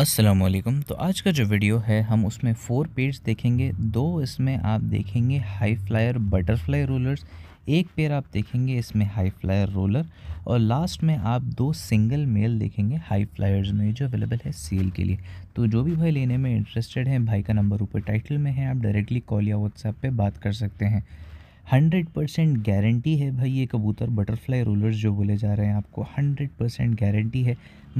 असलकम तो आज का जो वीडियो है हम उसमें फ़ोर पेज देखेंगे दो इसमें आप देखेंगे हाई फ्लायर बटरफ्लाई रोलर्स एक पेयर आप देखेंगे इसमें हाई फ्लायर रोलर और लास्ट में आप दो सिंगल मेल देखेंगे हाई फ्लायर्स में जो अवेलेबल है सेल के लिए तो जो भी भाई लेने में इंटरेस्टेड हैं भाई का नंबर ऊपर टाइटल में है आप डायरेक्टली कॉल या व्हाट्सएप पर बात कर सकते हैं हंड्रेड परसेंट गारंटी है भाई ये कबूतर बटरफ्लाई रोलर्स जो बोले जा रहे हैं आपको हंड्रेड परसेंट गारंटी है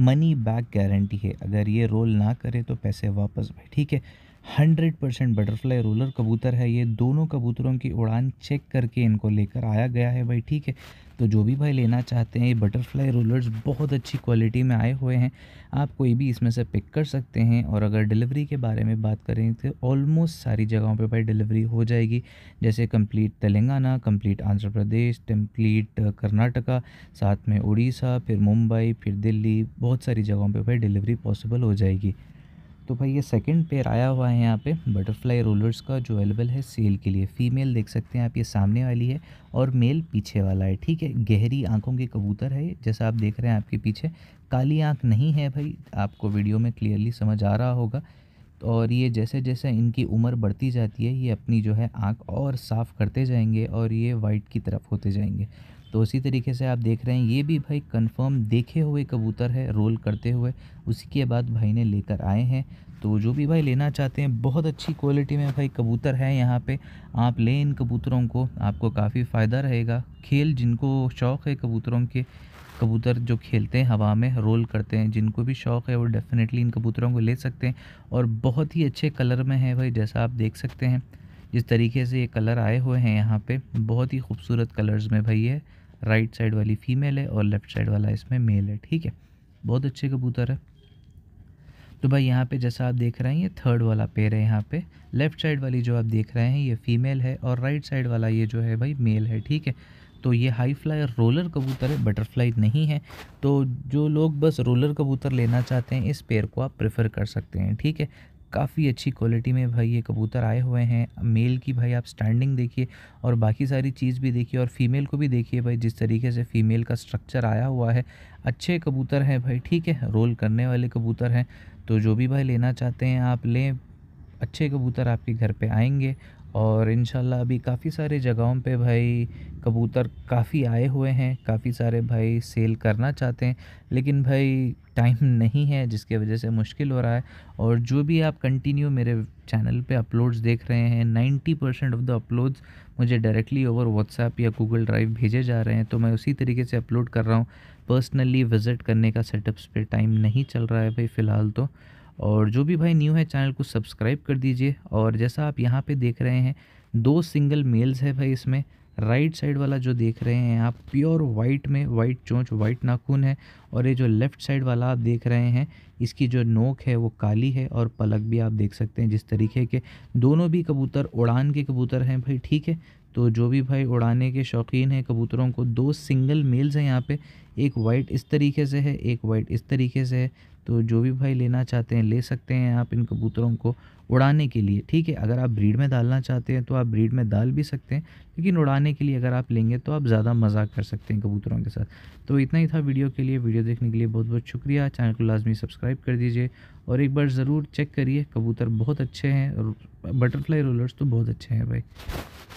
मनी बैक गारंटी है अगर ये रोल ना करे तो पैसे वापस भाई ठीक है हंड्रेड परसेंट बटरफ्लाई रोलर कबूतर है ये दोनों कबूतरों की उड़ान चेक करके इनको लेकर आया गया है भाई ठीक है तो जो भी भाई लेना चाहते हैं ये बटरफ्लाई रोलर्स बहुत अच्छी क्वालिटी में आए हुए हैं आप कोई भी इसमें से पिक कर सकते हैं और अगर डिलीवरी के बारे में बात करें तो ऑलमोस्ट सारी जगहों पे भाई डिलीवरी हो जाएगी जैसे complete Telangana complete Andhra Pradesh complete Karnataka साथ में उड़ीसा फिर मुंबई फिर दिल्ली बहुत सारी जगहों पर भाई डिलीवरी पॉसिबल हो जाएगी तो भाई ये सेकंड पेयर आया हुआ है यहाँ पे बटरफ्लाई रोलर्स का जो अवेलेबल है सेल के लिए फीमेल देख सकते हैं आप ये सामने वाली है और मेल पीछे वाला है ठीक है गहरी आंखों के कबूतर है जैसा आप देख रहे हैं आपके पीछे काली आंख नहीं है भाई आपको वीडियो में क्लियरली समझ आ रहा होगा तो और ये जैसे जैसे इनकी उम्र बढ़ती जाती है ये अपनी जो है आँख और साफ़ करते जाएंगे और ये वाइट की तरफ होते जाएंगे तो उसी तरीके से आप देख रहे हैं ये भी भाई कंफर्म देखे हुए कबूतर है रोल करते हुए उसी के बाद भाई ने लेकर आए हैं तो जो भी भाई लेना चाहते हैं बहुत अच्छी क्वालिटी में भाई कबूतर है यहाँ पे आप लें इन कबूतरों को आपको काफ़ी फ़ायदा रहेगा खेल जिनको शौक़ है कबूतरों के कबूतर जो खेलते हैं हवा में रोल करते हैं जिनको भी शौक़ है वो डेफ़िनेटली इन कबूतरों को ले सकते हैं और बहुत ही अच्छे कलर में है भाई जैसा आप देख सकते हैं जिस तरीके से ये कलर आए हुए हैं यहाँ पे बहुत ही खूबसूरत कलर्स में भाई है राइट साइड वाली फीमेल है और लेफ्ट साइड वाला इसमें मेल है ठीक है बहुत अच्छे कबूतर है तो भाई यहाँ पे जैसा आप देख रहे हैं ये थर्ड वाला पेड़ है यहाँ पे लेफ़्ट साइड वाली जो आप देख रहे हैं ये फीमेल है और राइट साइड वाला ये जो है भाई मेल है ठीक है तो ये हाई फ्लायर रोलर कबूतर है बटरफ्लाई नहीं है तो जो लोग बस रोलर कबूतर लेना चाहते हैं इस पेड़ को आप प्रेफर कर सकते हैं ठीक है काफ़ी अच्छी क्वालिटी में भाई ये कबूतर आए हुए हैं मेल की भाई आप स्टैंडिंग देखिए और बाकी सारी चीज़ भी देखिए और फीमेल को भी देखिए भाई जिस तरीके से फीमेल का स्ट्रक्चर आया हुआ है अच्छे कबूतर हैं भाई ठीक है रोल करने वाले कबूतर हैं तो जो भी भाई लेना चाहते हैं आप लें अच्छे कबूतर आपके घर पे आएंगे और इन अभी काफ़ी सारे जगहों पे भाई कबूतर काफ़ी आए हुए हैं काफ़ी सारे भाई सेल करना चाहते हैं लेकिन भाई टाइम नहीं है जिसके वजह से मुश्किल हो रहा है और जो भी आप कंटिन्यू मेरे चैनल पे अपलोड्स देख रहे हैं 90 परसेंट ऑफ द अपलोड्स मुझे डायरेक्टली ओवर व्हाट्सएप या गूगल ड्राइव भेजे जा रहे हैं तो मैं उसी तरीके से अपलोड कर रहा हूँ पर्सनली विज़िट करने का सेटअप्स पर टाइम नहीं चल रहा है भाई फ़िलहाल तो और जो भी भाई न्यू है चैनल को सब्सक्राइब कर दीजिए और जैसा आप यहाँ पे देख रहे हैं दो सिंगल मेल्स है भाई इसमें राइट साइड वाला जो देख रहे हैं आप प्योर वाइट में वाइट चोंच वाइट नाखून है और ये जो लेफ़्ट साइड वाला आप देख रहे हैं इसकी जो नोक है वो काली है और पलक भी आप देख सकते हैं जिस तरीके के दोनों भी कबूतर उड़ान के कबूतर हैं भाई ठीक है तो जो भी भाई उड़ाने के शौकीन हैं कबूतरों को दो सिंगल मेल्स हैं यहाँ पर एक वाइट इस तरीके से है एक वाइट इस तरीके से है तो जो भी भाई लेना चाहते हैं ले सकते हैं आप इन कबूतरों को उड़ाने के लिए ठीक है अगर आप ब्रीड में डालना चाहते हैं तो आप ब्रीड में डाल भी सकते हैं लेकिन उड़ाने के लिए अगर आप लेंगे तो आप ज़्यादा मज़ाक कर सकते हैं कबूतरों के साथ तो इतना ही था वीडियो के लिए वीडियो देखने के लिए बहुत बहुत शुक्रिया चैनल को लाजमी सब्सक्राइब कर दीजिए और एक बार ज़रूर चेक करिए कबूतर बहुत अच्छे हैं और बटरफ्लाई रोलर्स तो बहुत अच्छे हैं भाई